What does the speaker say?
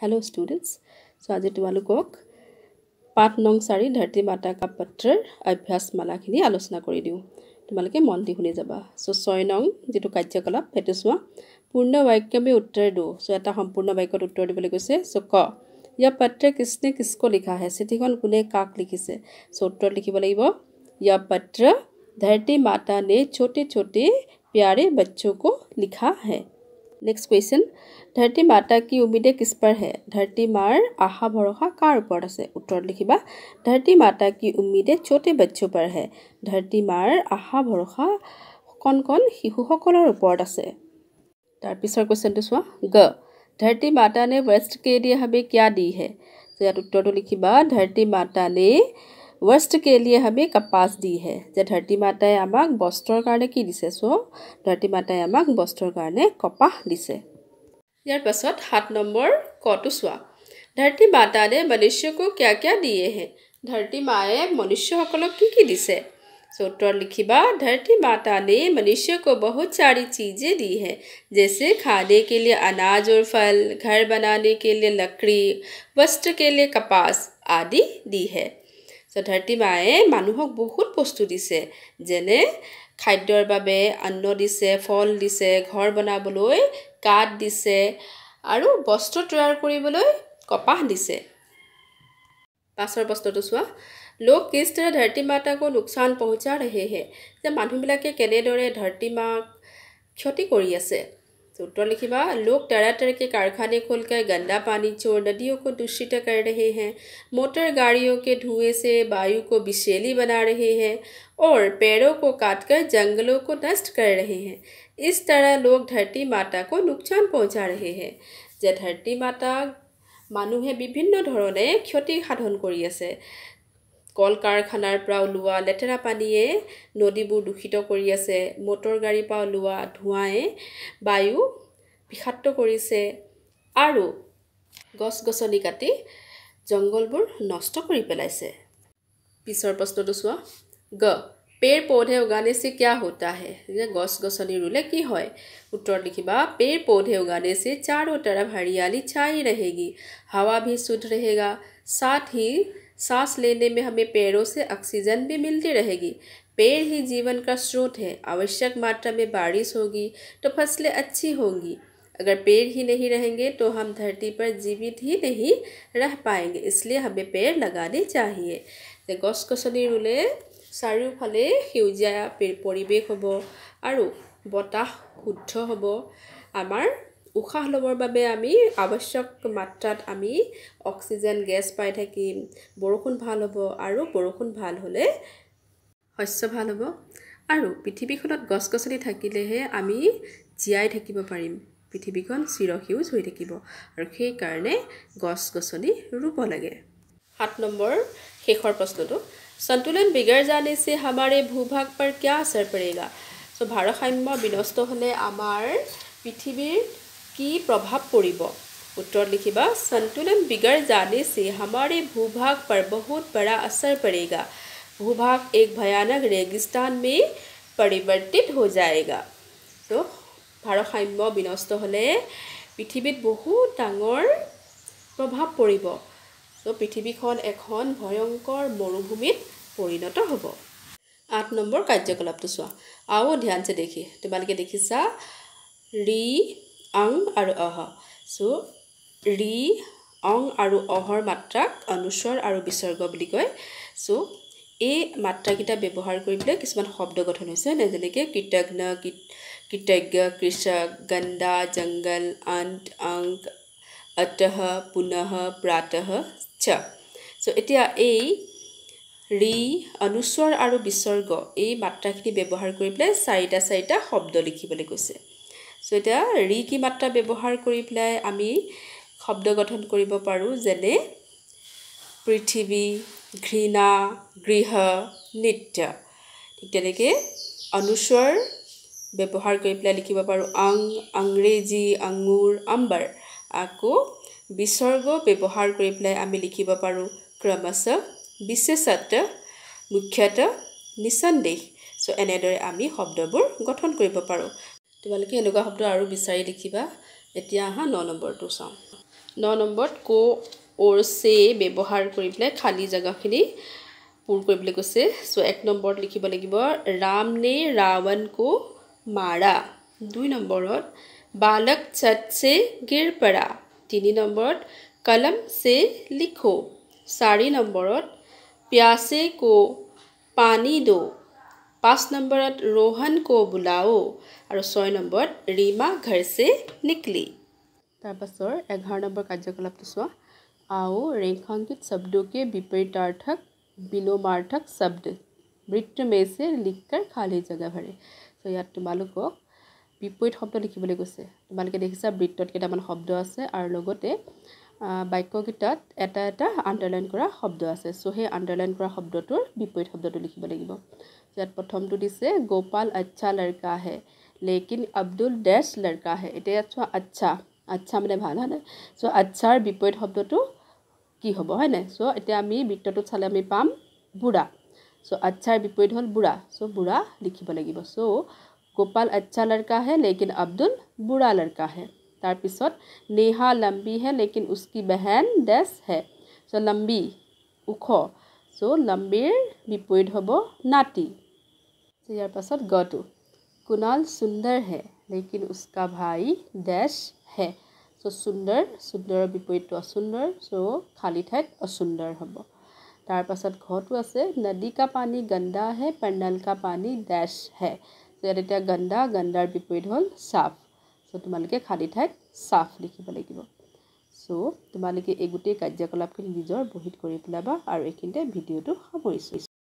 hello' students চ' আজি তোমালোকক পাত নং চাৰি ধৰতী মাতা কাপাত্ৰৰ অভ্যাসমালাখিনি আলোচনা কৰি দিওঁ তোমালোকে মন দি শুনি যাবা চ' ছয় নং যিটো কাৰ্যকলাপ সেইটো চোৱা পূৰ্ণ বাক্য আমি উত্তৰ দিওঁ চ' এটা সম্পূৰ্ণ বাক্যত উত্তৰ দিবলৈ কৈছে চ' ক ইয়াৰ পাত্ৰে কৃষ্ণে কৃষ্ণ লিখা হে চিঠিখন কোনে কাক লিখিছে চ' উত্তৰত লিখিব লাগিব ইয়াৰ পাত্ৰ ধৰতী মাতা নে ছোটে ছোটে প্যাৰে বচ্চোকো লিখা হে নেক্সট কুৱেশ্যন ধৰতী মাতা কি উমিদে কিস্পাৰ হে ধৰতী মাৰ আশা ভৰসা কাৰ ওপৰত আছে উত্তৰত লিখিবা ধৰতী মাতা কি উমিদে চতে বাচ্য পাৰ হে ধৰতী মাৰ আশা ভৰসা কণ কণ শিশুসকলৰ ওপৰত আছে তাৰপিছৰ কুৱেশ্যনটো চোৱা গ ধৰতী মাতা নে ৱেষ্ট কে দি হাবি কিয় দি হে ইয়াত উত্তৰটো লিখিবা ধৰতী মাতা নে वर्स्ट के लिए हमें कपास दी है जो धरती माता आम वस्त्र कारण कि सो धरती माता आम बस्त्र कारण कपाह दी यार पास सात नम्बर क तो चुना धरती माता ने मनुष्य को क्या क्या दिए हैं धरती माए मनुष्य की कि दिसे सो उत्तर लिखा धरती माता ने मनुष्य को बहुत सारी चीज़ें दी है जैसे खाने के लिए अनाज और फल घर बनाने के लिए लकड़ी वस्त्र के लिए कपास आदि दी है চধাৰ্তি মায়ে মানুহক বহুত বস্তু দিছে যেনে খাদ্যৰ বাবে অন্ন দিছে ফল দিছে ঘৰ বনাবলৈ কাঠ দিছে আৰু বস্ত্ৰ তৈয়াৰ কৰিবলৈ কপাহ দিছে পাছৰ বস্তুটো চোৱা লোক কৃষ্টিৰে ধৰতী মাতাকো লোকচান পহুচাৰ সেয়েহে যে মানুহবিলাকে কেনেদৰে ধৰ্তী মাক ক্ষতি কৰি আছে उत्तर लिखा लोग तरह तरह के कारखाने खोलकर गंदा पानी छोड़ नदियों को दूषित कर रहे हैं मोटर गाड़ियों के धुएं से वायु को विशेली बना रहे हैं और पेड़ों को काटकर जंगलों को नष्ट कर रहे हैं इस तरह लोग धरती माता को नुकसान पहुंचा रहे हैं जब धरती माता मानु विभिन्न धरण क्षति साधन कर কল কাৰখানাৰ পৰা ওলোৱা লেতেৰা পানীয়ে নদীবোৰ দূষিত কৰি আছে মটৰ গাড়ীৰ পৰা ওলোৱা ধোঁৱাই বায়ু বিষাক্ত কৰিছে আৰু গছ গছনি কাটি জংঘলবোৰ নষ্ট কৰি পেলাইছে পিছৰ প্ৰশ্নটো চোৱা গ পেৰ পৌধে উগানে সে ক্যা হোতা হে গছ গছনি ৰুলে কি হয় উত্তৰ লিখিবা পেৰ পৌধে উগানে সে চাৰো তৰফ হৰিয়ালি ছাই ৰহেগি হাওয়া ভি শুদ্ধ ৰেহেগা সাথ হি सांस लेने में हमें पेड़ों से ऑक्सीजन भी मिलती रहेगी पेड़ ही जीवन का स्रोत है आवश्यक मात्रा में बारिश होगी तो फसलें अच्छी होंगी अगर पेड़ ही नहीं रहेंगे तो हम धरती पर जीवित ही नहीं रह पाएंगे इसलिए हमें पेड़ लगाने चाहिए गस गसनी रुले চাৰিওফালে सेजिया परिवेश हम और বতাহ शुद्ध हम आमार উশাহ ল'বৰ বাবে আমি আৱশ্যক মাত্ৰাত আমি অক্সিজেন গেছ পাই থাকিম বৰষুণ ভাল হ'ব আৰু বৰষুণ ভাল হ'লে শস্য ভাল হ'ব আৰু পৃথিৱীখনত গছ গছনি থাকিলেহে আমি জীয়াই থাকিব পাৰিম পৃথিৱীখন চিৰসেউজ হৈ থাকিব আৰু সেইকাৰণে গছ গছনি ৰুব লাগে সাত নম্বৰ শেষৰ প্ৰশ্নটো সন্তুলন বিগাৰ জানিছে আমাৰ এই ভূভাগ পাৰ কিয় আছাৰ পাৰিলা চ' ভাৰসাম্য বিনষ্ট হ'লে আমাৰ পৃথিৱীৰ কি প্ৰভাৱ পৰিব উত্তৰত লিখিবা সন্তুলন বিগাৰ জানে চে হামাৰে ভূভাগ পৰ বহুত বৰা আচৰ পৰেগা ভূভাগ এক ভয়ানক ৰেগিস্তান মে পৰিৱৰ্তিত হৈ যায়গা তো ভাৰসাম্য বিনষ্ট হ'লে পৃথিৱীত বহুত ডাঙৰ প্ৰভাৱ পৰিব তো পৃথিৱীখন এখন ভয়ংকৰ মৰুভূমিত পৰিণত হ'ব আঠ নম্বৰ কাৰ্যকলাপটো চোৱা আৰু ধ্যানছে দেখি তোমালোকে দেখিছা ৰি আং আৰু অহ চ' ৰি অং আৰু অহৰ মাত্ৰাক অনুস্বৰ আৰু বিসৰ্গ বুলি কয় চ' এই মাত্ৰাকেইটা ব্যৱহাৰ কৰি পেলাই কিছুমান শব্দ গঠন হৈছে নে যেনেকৈ কৃতজ্ঞ কৃতজ্ঞ কৃষক গন্দা জংগল আন্ত অংক অত পুনঃ প্ৰাতঃ চ' এতিয়া এই ৰি অনুস্বৰ আৰু বিসৰ্গ এই মাত্ৰাখিনি ব্যৱহাৰ কৰি পেলাই চাৰিটা চাৰিটা শব্দ লিখিবলৈ কৈছে চ' এতিয়া ৰি কি মাত্ৰা ব্যৱহাৰ কৰি পেলাই আমি শব্দ গঠন কৰিব পাৰোঁ যেনে পৃথিৱী ঘৃণা গৃহ নৃত্য ঠিক তেনেকৈ অনুস্বৰ ব্যৱহাৰ কৰি পেলাই লিখিব পাৰোঁ আং আংৰেজী আঙুৰ আম্বাৰ আকৌ বিচৰ্গ ব্যৱহাৰ কৰি পেলাই আমি লিখিব পাৰোঁ ক্ৰমশ বিশেষত মুখ্যতঃ নিঃসন্দেহ চ' এনেদৰে আমি শব্দবোৰ গঠন কৰিব পাৰোঁ তোমালোকে এনেকুৱা শব্দ আৰু বিচাৰি লিখিবা এতিয়া আহা ন নম্বৰটো চাওঁ ন নম্বৰত কো অ'ৰ চে ব্যৱহাৰ কৰি পেলাই খালী জেগাখিনি পূৰ কৰিবলৈ কৈছে চ' এক নম্বৰত লিখিব লাগিব ৰাম নে ৰাৱণ কো মাৰা দুই নম্বৰত বালক চট চে গিৰ পৰা তিনি নম্বৰত কলম চে লিখো চাৰি নম্বৰত প্যাচে কো পানী দৌ পাঁচ নম্বৰত ৰোহন কৌ বোলাও আৰু ছয় নম্বৰত ৰীমা ঘৰচে নিকলি তাৰপাছৰ এঘাৰ নম্বৰ কাৰ্যকলাপটো চোৱা আও ৰেংখাংকিত শব্দকে বিপৰীতাৰ্থক বিনোমাৰ্থক শব্দ বৃত্ত মেচে লিখকাৰ খালী জেগা ভাৰে চ' ইয়াত তোমালোকক বিপৰীত শব্দ লিখিবলৈ গৈছে তোমালোকে দেখিছা বৃত্তত কেইটামান শব্দ আছে আৰু লগতে বাক্যকেইটাত এটা এটা আণ্ডাৰলাইন কৰা শব্দ আছে চ' সেই আণ্ডাৰলাইন কৰা শব্দটোৰ বিপৰীত শব্দটো লিখিব লাগিব ইয়াত প্ৰথমটো দিছে গোপাল আচ্ছা লড়কা হে লেকিন আব্দুল ডেছ লড়কা হে এতিয়া ইয়াত চোৱা আচ্ছা আচ্ছা মানে ভাল হয়নে চ' আচ্ছাৰ বিপৰীত শব্দটো কি হ'ব হয়নে চ' এতিয়া আমি বৃত্তটো চালে আমি পাম বুঢ়া চ' আচ্ছাৰ বিপৰীত হ'ল বুঢ়া চ' বুঢ়া লিখিব লাগিব চ' गोपाल अच्छा लड़का है लेकिन अब्दुल बुरा लड़का है तारपिছত नेहा लंबी है लेकिन उसकी बहन डेस है सो so, लंबी ওখ চ' লম্বিৰ বিপৰীত হ'ব নাতি ইয়াৰ পাছত গটো কুণাল সুন্দৰ হে লেকিন উস্কা ভাই ডেচ হে চ' সুন্দৰ সুন্দৰৰ বিপৰীতটো অসুন্দৰ চ' খালী ঠাইত অসুন্দৰ হ'ব তাৰপাছত ঘটো আছে নদী কা পানী গণ্ডা হে পেণ্ডাল কা পানী ডেচ হে ইয়াত এতিয়া গণ্ডা গণ্ডাৰ বিপৰীত হ'ল চাফ চ' তোমালোকে খালী ঠাইত চাফ লিখিব লাগিব চ' তোমালোকে এই গোটেই কাৰ্যকলাপখিনি নিজৰ বহীত কৰি পেলাবা আৰু এইখিনিতে ভিডিঅ'টো সামৰিছোঁ